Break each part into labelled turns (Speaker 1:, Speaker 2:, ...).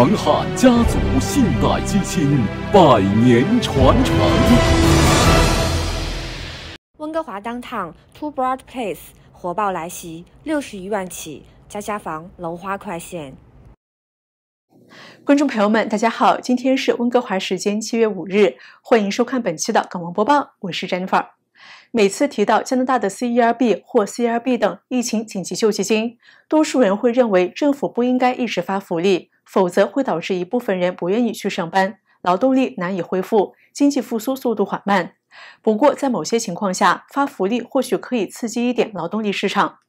Speaker 1: 恒汉家族信贷基金百年传承。温哥华当趟 t w o Broad Place 火爆来袭，六十余万起，家家房楼花快线。观众朋友们，大家好，今天是温哥华时间七月五日，欢迎收看本期的港闻播报，我是 Jennifer。每次提到加拿大的 CERB 或 CRB 等疫情紧急救济金，多数人会认为政府不应该一直发福利。否则会导致一部分人不愿意去上班，劳动力难以恢复，经济复苏速度缓慢。不过，在某些情况下，发福利或许可以刺激一点劳动力市场。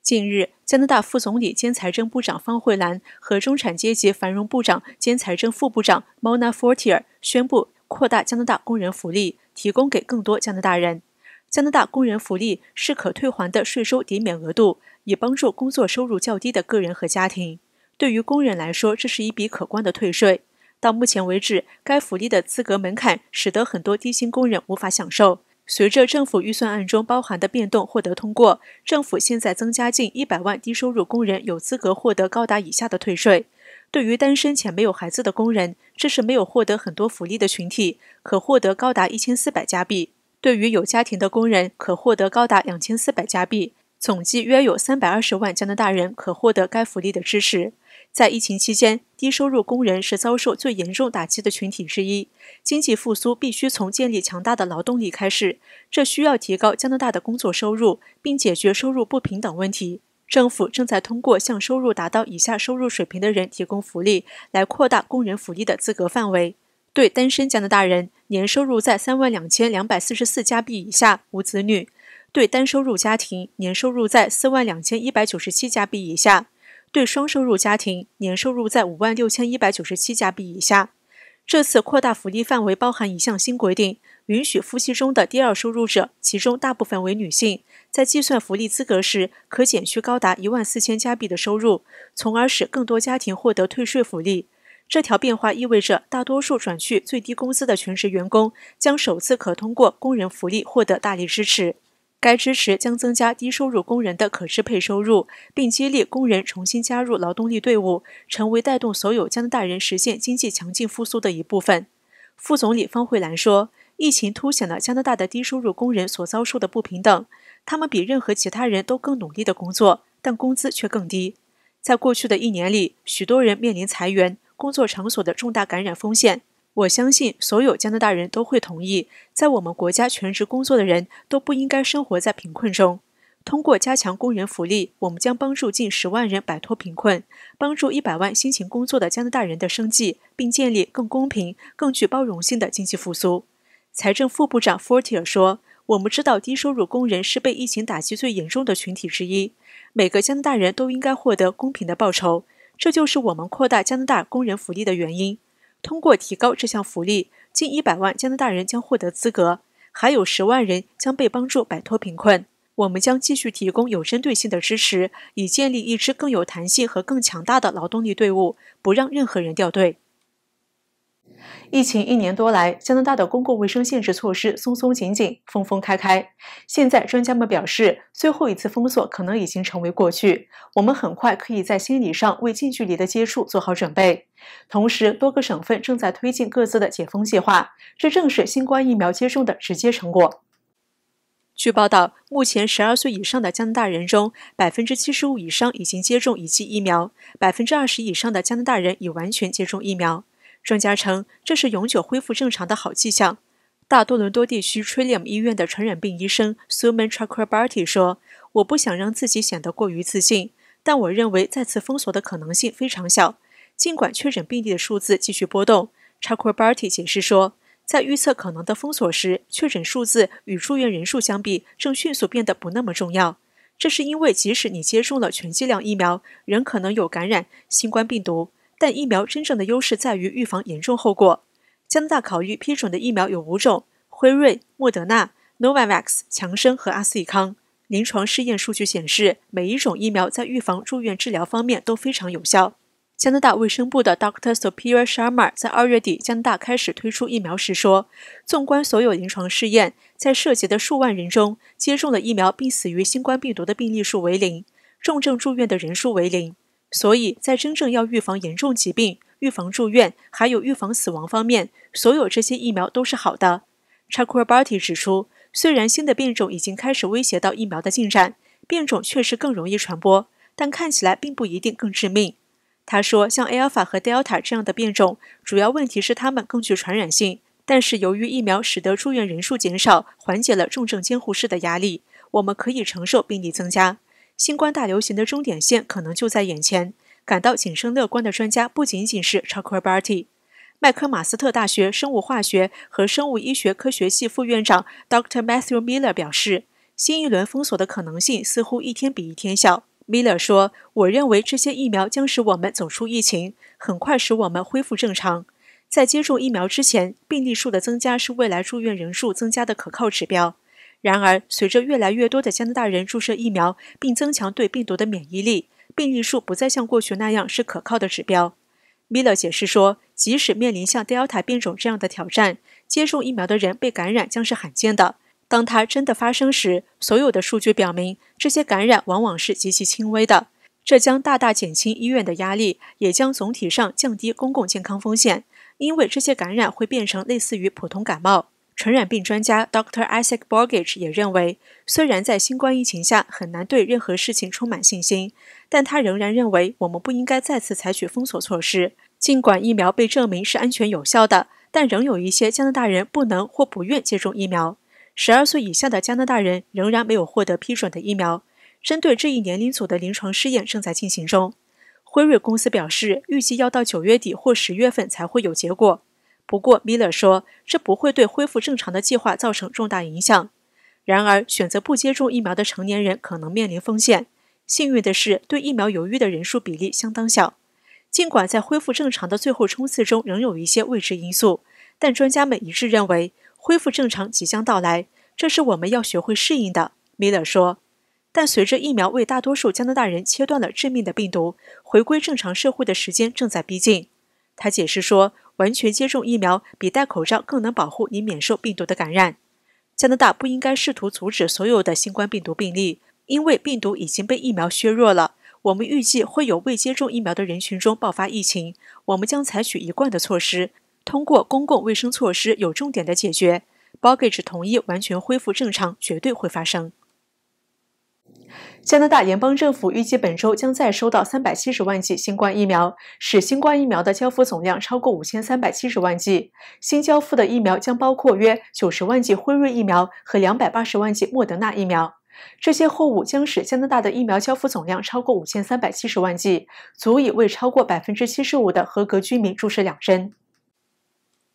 Speaker 1: 近日，加拿大副总理兼财政部长方慧兰和中产阶级繁荣部长兼财政副部长 Monna Fortier 宣布扩大加拿大工人福利，提供给更多加拿大人。加拿大工人福利是可退还的税收抵免额度，以帮助工作收入较低的个人和家庭。对于工人来说，这是一笔可观的退税。到目前为止，该福利的资格门槛使得很多低薪工人无法享受。随着政府预算案中包含的变动获得通过，政府现在增加近一百万低收入工人有资格获得高达以下的退税。对于单身且没有孩子的工人，这是没有获得很多福利的群体，可获得高达一千四百加币。对于有家庭的工人，可获得高达两千四百加币。总计约有三百二十万加拿大人可获得该福利的支持。在疫情期间，低收入工人是遭受最严重打击的群体之一。经济复苏必须从建立强大的劳动力开始，这需要提高加拿大的工作收入，并解决收入不平等问题。政府正在通过向收入达到以下收入水平的人提供福利，来扩大工人福利的资格范围：对单身加拿大人，年收入在三万两千两百四十四加币以下，无子女；对单收入家庭，年收入在四万两千一百九十七加币以下。对双收入家庭，年收入在五万六千一百九十七加币以下，这次扩大福利范围包含一项新规定，允许夫妻中的第二收入者，其中大部分为女性，在计算福利资格时可减去高达一万四千加币的收入，从而使更多家庭获得退税福利。这条变化意味着，大多数转去最低工资的全职员工将首次可通过工人福利获得大力支持。该支持将增加低收入工人的可支配收入，并激励工人重新加入劳动力队伍，成为带动所有加拿大人实现经济强劲复苏的一部分。副总理方慧兰说：“疫情凸显了加拿大的低收入工人所遭受的不平等，他们比任何其他人都更努力地工作，但工资却更低。在过去的一年里，许多人面临裁员、工作场所的重大感染风险。”我相信所有加拿大人都会同意，在我们国家全职工作的人都不应该生活在贫困中。通过加强工人福利，我们将帮助近十万人摆脱贫困，帮助一百万辛勤工作的加拿大人的生计，并建立更公平、更具包容性的经济复苏。财政副部长 Fortier 说：“我们知道低收入工人是被疫情打击最严重的群体之一。每个加拿大人都应该获得公平的报酬，这就是我们扩大加拿大工人福利的原因。”通过提高这项福利，近一百万加拿大人将获得资格，还有十万人将被帮助摆脱贫困。我们将继续提供有针对性的支持，以建立一支更有弹性和更强大的劳动力队伍，不让任何人掉队。疫情一年多来，加拿大的公共卫生限制措施松松紧紧、封封开开。现在，专家们表示，最后一次封锁可能已经成为过去。我们很快可以在心理上为近距离的接触做好准备。同时，多个省份正在推进各自的解封计划，这正是新冠疫苗接种的直接成果。据报道，目前12岁以上的加拿大人中，百分之七十五以上已经接种一剂疫苗，百分之二十以上的加拿大人已完全接种疫苗。专家称，这是永久恢复正常的好迹象。大多伦多地区 Trillium 医院的传染病医生 Suman c h a k r a b a r t y 说：“我不想让自己显得过于自信，但我认为再次封锁的可能性非常小。尽管确诊病例的数字继续波动 c h a k r a b a r t y 解释说，在预测可能的封锁时，确诊数字与住院人数相比，正迅速变得不那么重要。这是因为即使你接种了全剂量疫苗，仍可能有感染新冠病毒。”但疫苗真正的优势在于预防严重后果。加拿大考虑批准的疫苗有五种：辉瑞、莫德纳、Novavax、强生和阿斯利康。临床试验数据显示，每一种疫苗在预防住院治疗方面都非常有效。加拿大卫生部的 Dr. Subir Sharma 在二月底加拿大开始推出疫苗时说：“纵观所有临床试验，在涉及的数万人中，接种了疫苗并死于新冠病毒的病例数为零，重症住院的人数为零。”所以在真正要预防严重疾病、预防住院，还有预防死亡方面，所有这些疫苗都是好的。c h a k r a b a r t y 指出，虽然新的变种已经开始威胁到疫苗的进展，变种确实更容易传播，但看起来并不一定更致命。他说，像 Alpha 和 Delta 这样的变种，主要问题是它们更具传染性。但是由于疫苗使得住院人数减少，缓解了重症监护室的压力，我们可以承受病例增加。新冠大流行的终点线可能就在眼前。感到谨慎乐观的专家不仅仅是 c h a k r a b a r t i 麦克马斯特大学生物化学和生物医学科学系副院长 Dr. Matthew Miller 表示：“新一轮封锁的可能性似乎一天比一天小。” Miller 说：“我认为这些疫苗将使我们走出疫情，很快使我们恢复正常。在接种疫苗之前，病例数的增加是未来住院人数增加的可靠指标。”然而，随着越来越多的加拿大人注射疫苗并增强对病毒的免疫力，病例数不再像过去那样是可靠的指标。米勒解释说，即使面临像 Delta 变种这样的挑战，接种疫苗的人被感染将是罕见的。当它真的发生时，所有的数据表明，这些感染往往是极其轻微的。这将大大减轻医院的压力，也将总体上降低公共健康风险，因为这些感染会变成类似于普通感冒。传染病专家 Doctor Isaac Borgage 也认为，虽然在新冠疫情下很难对任何事情充满信心，但他仍然认为我们不应该再次采取封锁措施。尽管疫苗被证明是安全有效的，但仍有一些加拿大人不能或不愿接种疫苗。十二岁以下的加拿大人仍然没有获得批准的疫苗，针对这一年龄组的临床试验正在进行中。辉瑞公司表示，预计要到九月底或十月份才会有结果。不过，米勒说，这不会对恢复正常的计划造成重大影响。然而，选择不接种疫苗的成年人可能面临风险。幸运的是，对疫苗犹豫的人数比例相当小。尽管在恢复正常的最后冲刺中仍有一些未知因素，但专家们一致认为，恢复正常即将到来，这是我们要学会适应的。米勒说。但随着疫苗为大多数加拿大人切断了致命的病毒，回归正常社会的时间正在逼近。他解释说，完全接种疫苗比戴口罩更能保护你免受病毒的感染。加拿大不应该试图阻止所有的新冠病毒病例，因为病毒已经被疫苗削弱了。我们预计会有未接种疫苗的人群中爆发疫情，我们将采取一贯的措施，通过公共卫生措施有重点的解决。b o g h i 同意完全恢复正常绝对会发生。加拿大联邦政府预计本周将再收到三百七十万剂新冠疫苗，使新冠疫苗的交付总量超过五千三百七十万剂。新交付的疫苗将包括约九十万剂辉瑞疫苗和两百八十万剂莫德纳疫苗。这些货物将使加拿大的疫苗交付总量超过五千三百七十万剂，足以为超过百分之七十五的合格居民注射两针。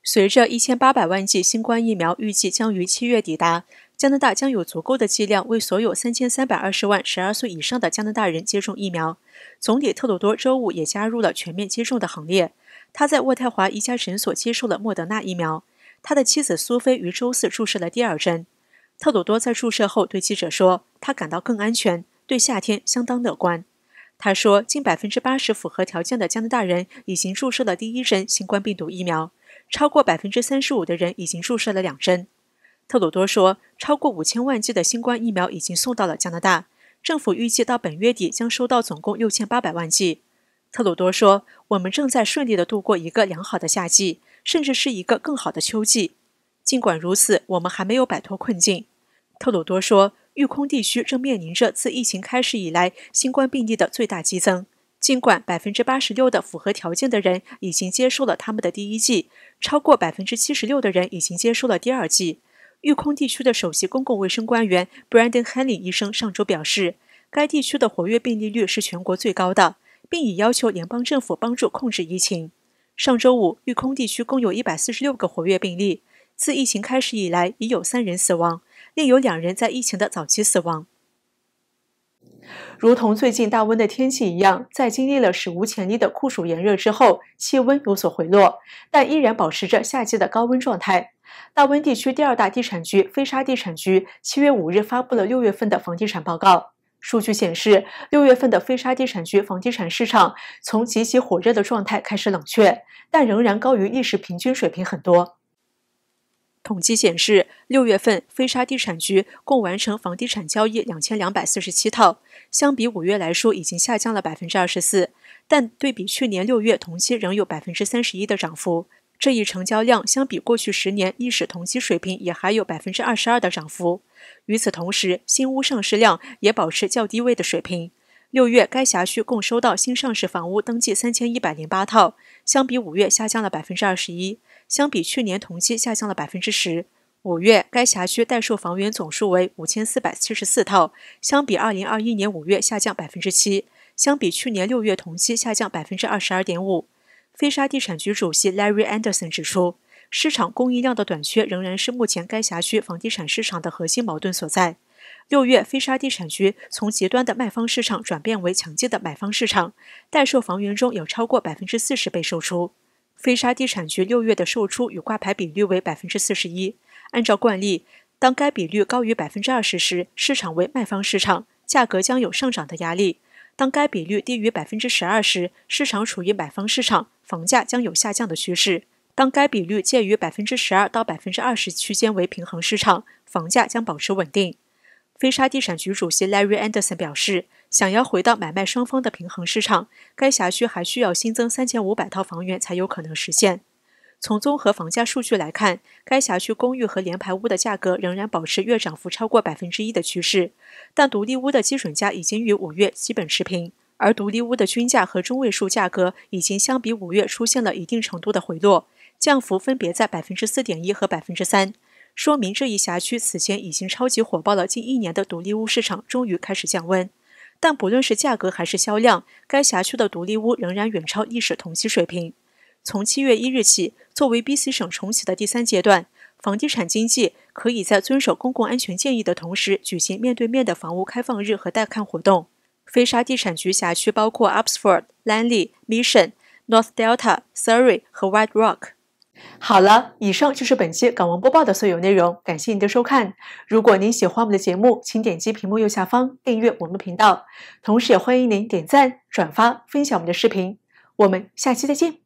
Speaker 1: 随着一千八百万剂新冠疫苗预计将于七月抵达。加拿大将有足够的剂量为所有三千三百二十万十二岁以上的加拿大人接种疫苗。总理特鲁多周五也加入了全面接种的行列。他在渥太华一家诊所接受了莫德纳疫苗，他的妻子苏菲于周四注射了第二针。特鲁多在注射后对记者说：“他感到更安全，对夏天相当乐观。”他说：“近百分之八十符合条件的加拿大人已经注射了第一针新冠病毒疫苗，超过百分之三十五的人已经注射了两针。”特鲁多说，超过五千万剂的新冠疫苗已经送到了加拿大。政府预计到本月底将收到总共六千八百万剂。特鲁多说，我们正在顺利地度过一个良好的夏季，甚至是一个更好的秋季。尽管如此，我们还没有摆脱困境。特鲁多说，育空地区正面临着自疫情开始以来新冠病例的最大激增。尽管百分之八十六的符合条件的人已经接受了他们的第一剂，超过百分之七十六的人已经接受了第二剂。育空地区的首席公共卫生官员 Brandon Henley 医生上周表示，该地区的活跃病例率是全国最高的，并已要求联邦政府帮助控制疫情。上周五，育空地区共有一百四十六个活跃病例，自疫情开始以来已有三人死亡，另有两人在疫情的早期死亡。如同最近大温的天气一样，在经历了史无前例的酷暑炎热之后，气温有所回落，但依然保持着夏季的高温状态。大温地区第二大地产区飞沙地产区七月五日发布了六月份的房地产报告。数据显示，六月份的飞沙地产区房地产市场从极其火热的状态开始冷却，但仍然高于历史平均水平很多。统计显示，六月份飞沙地产局共完成房地产交易两千两百四十七套，相比五月来说已经下降了百分之二十四，但对比去年六月同期仍有百分之三十一的涨幅。这一成交量相比过去十年历史同期水平也还有百分之二十二的涨幅。与此同时，新屋上市量也保持较低位的水平。六月，该辖区共收到新上市房屋登记三千一百零八套，相比五月下降了百分之二十一，相比去年同期下降了百分之十。五月，该辖区待售房源总数为五千四百七十四套，相比二零二一年五月下降百分之七，相比去年六月同期下降百分之二十二点五。菲沙地产局主席 Larry Anderson 指出，市场供应量的短缺仍然是目前该辖区房地产市场的核心矛盾所在。六月，菲沙地产局从极端的卖方市场转变为强劲的买方市场，待售房源中有超过百分之四十被售出。菲沙地产局六月的售出与挂牌比率为百分之四十一。按照惯例，当该比率高于百分之二十时，市场为卖方市场，价格将有上涨的压力。当该比率低于百分之十二时，市场处于买方市场，房价将有下降的趋势。当该比率介于百分之十二到百分之二十区间为平衡市场，房价将保持稳定。飞沙地产局主席 Larry Anderson 表示，想要回到买卖双方的平衡市场，该辖区还需要新增三千五百套房源才有可能实现。从综合房价数据来看，该辖区公寓和联排屋的价格仍然保持月涨幅超过百分之一的趋势，但独立屋的基准价已经与五月基本持平，而独立屋的均价和中位数价格已经相比五月出现了一定程度的回落，降幅分别在百分之四点一和百分之三，说明这一辖区此前已经超级火爆了近一年的独立屋市场终于开始降温。但不论是价格还是销量，该辖区的独立屋仍然远超历史同期水平。从七月一日起，作为 BC 省重启的第三阶段，房地产经济可以在遵守公共安全建议的同时，举行面对面的房屋开放日和带看活动。飞沙地产局辖区包括 Apsford、Lanley、Mission、North Delta、Surrey 和 White Rock。好了，以上就是本期港闻播报的所有内容。感谢您的收看。如果您喜欢我们的节目，请点击屏幕右下方订阅我们的频道。同时也欢迎您点赞、转发、分享我们的视频。我们下期再见。